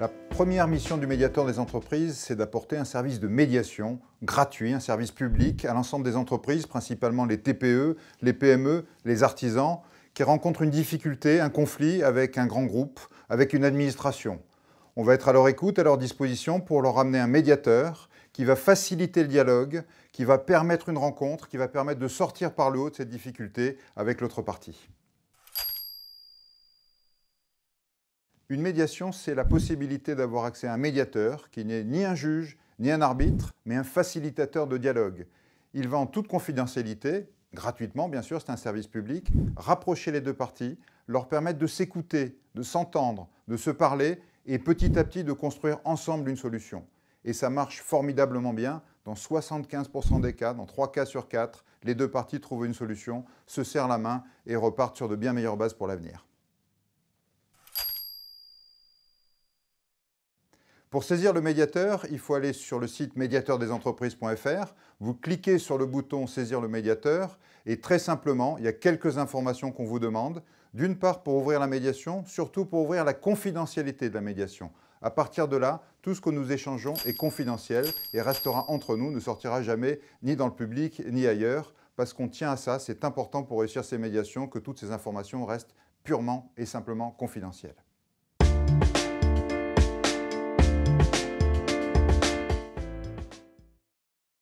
La première mission du médiateur des entreprises, c'est d'apporter un service de médiation gratuit, un service public à l'ensemble des entreprises, principalement les TPE, les PME, les artisans, qui rencontrent une difficulté, un conflit avec un grand groupe, avec une administration. On va être à leur écoute, à leur disposition pour leur amener un médiateur qui va faciliter le dialogue, qui va permettre une rencontre, qui va permettre de sortir par le haut de cette difficulté avec l'autre partie. Une médiation, c'est la possibilité d'avoir accès à un médiateur qui n'est ni un juge, ni un arbitre, mais un facilitateur de dialogue. Il va en toute confidentialité, gratuitement bien sûr, c'est un service public, rapprocher les deux parties, leur permettre de s'écouter, de s'entendre, de se parler et petit à petit de construire ensemble une solution. Et ça marche formidablement bien. Dans 75% des cas, dans 3 cas sur 4, les deux parties trouvent une solution, se serrent la main et repartent sur de bien meilleures bases pour l'avenir. Pour saisir le médiateur, il faut aller sur le site médiateurdesentreprises.fr, vous cliquez sur le bouton Saisir le médiateur et très simplement, il y a quelques informations qu'on vous demande. D'une part pour ouvrir la médiation, surtout pour ouvrir la confidentialité de la médiation. À partir de là, tout ce que nous échangeons est confidentiel et restera entre nous, ne sortira jamais ni dans le public ni ailleurs, parce qu'on tient à ça, c'est important pour réussir ces médiations que toutes ces informations restent purement et simplement confidentielles.